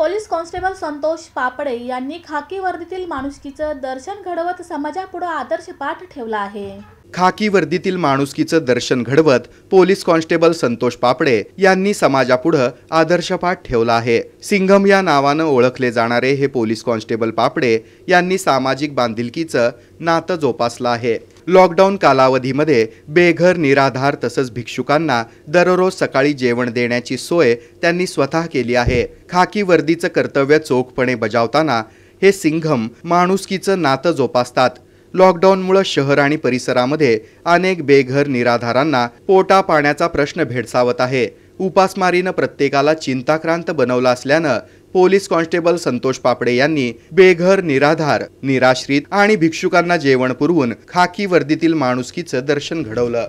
police constable Santosh Papade यांनी खाकी वर्दीतील माणुसकीचं दर्शन घडवत समाजापुढं आदर्श पाठ ठेवला आहे खाकी वर्दीतील माणुसकीचं दर्शन घडवत पोलीस कॉन्स्टेबल संतोष पापडे यांनी समाजापुढं आदर्शपाठ ठेवला आहे सिंघम या नावानं ओळखले जाणारे हे पोलीस कॉन्स्टेबल पापडे यांनी सामाजिक बांधिलकीचं नातं जोपासलं आहे लॉकडाऊन कालावधीमध्ये बेघर निराधार तसंच भिक्षुकांना दररोज सकाळी जेवण देण्याची सोय त्यांनी स्वतः केली आहे खाकी वर्दीचं कर्तव्य चोखपणे बजावताना हे सिंघम माणुसकीचं नातं जोपासतात लॉकडाऊनमुळे शहर आणि परिसरामध्ये अनेक बेघर निराधारांना पोटा पाण्याचा प्रश्न भेडसावत आहे उपासमारीनं प्रत्येकाला चिंताक्रांत बनवला असल्यानं पोलीस कॉन्स्टेबल संतोष पापडे यांनी बेघर निराधार निराश्रित आणि भिक्षुकांना जेवण पुरवून खाकी वर्दीतील माणुसकीचं दर्शन घडवलं